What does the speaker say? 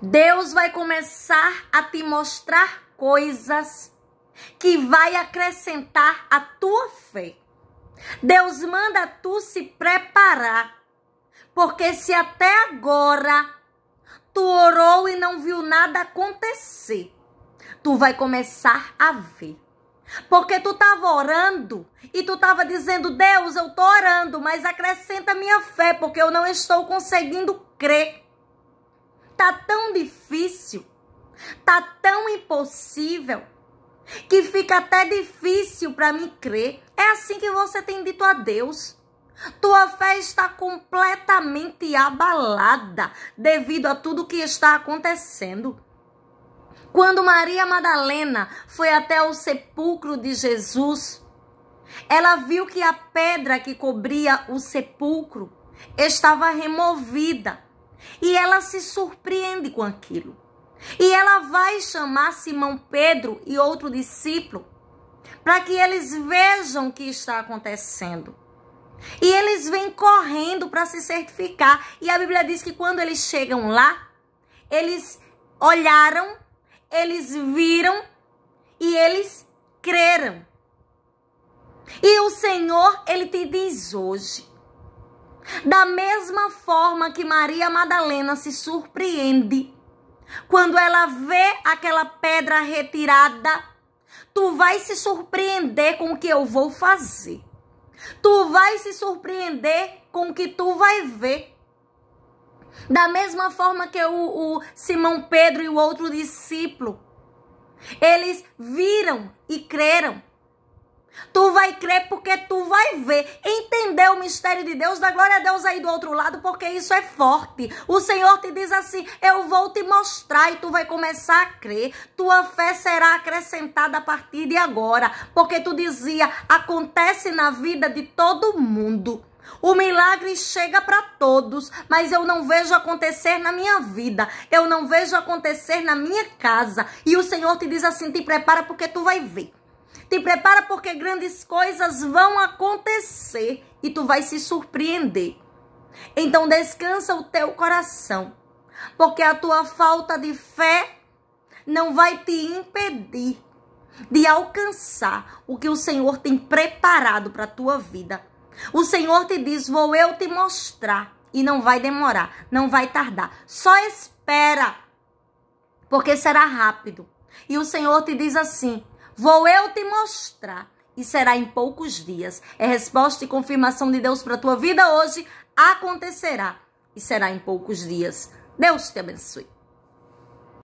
Deus vai começar a te mostrar coisas que vai acrescentar a tua fé. Deus manda tu se preparar, porque se até agora tu orou e não viu nada acontecer, tu vai começar a ver. Porque tu estava orando e tu estava dizendo, Deus, eu estou orando, mas acrescenta minha fé, porque eu não estou conseguindo crer tá tão difícil, tá tão impossível, que fica até difícil para mim crer. É assim que você tem dito a Deus. Tua fé está completamente abalada devido a tudo que está acontecendo. Quando Maria Madalena foi até o sepulcro de Jesus, ela viu que a pedra que cobria o sepulcro estava removida. E ela se surpreende com aquilo. E ela vai chamar Simão Pedro e outro discípulo para que eles vejam o que está acontecendo. E eles vêm correndo para se certificar. E a Bíblia diz que quando eles chegam lá, eles olharam, eles viram e eles creram. E o Senhor, ele te diz hoje: da mesma forma que Maria Madalena se surpreende quando ela vê aquela pedra retirada, tu vai se surpreender com o que eu vou fazer. Tu vai se surpreender com o que tu vai ver. Da mesma forma que o, o Simão Pedro e o outro discípulo, eles viram e creram. Tu vai crer porque tu vai ver. Em entender o mistério de Deus, da glória a Deus aí do outro lado, porque isso é forte. O Senhor te diz assim: Eu vou te mostrar, e tu vai começar a crer. Tua fé será acrescentada a partir de agora, porque tu dizia: Acontece na vida de todo mundo. O milagre chega para todos, mas eu não vejo acontecer na minha vida, eu não vejo acontecer na minha casa. E o Senhor te diz assim: te prepara porque tu vai ver. Te prepara porque grandes coisas vão acontecer e tu vai se surpreender. Então descansa o teu coração, porque a tua falta de fé não vai te impedir de alcançar o que o Senhor tem preparado para a tua vida. O Senhor te diz: "Vou eu te mostrar" e não vai demorar, não vai tardar. Só espera, porque será rápido. E o Senhor te diz assim: "Vou eu te mostrar" e será em poucos dias. É resposta e confirmação de Deus para a tua vida hoje. Acontecerá e será em poucos dias. Deus te abençoe.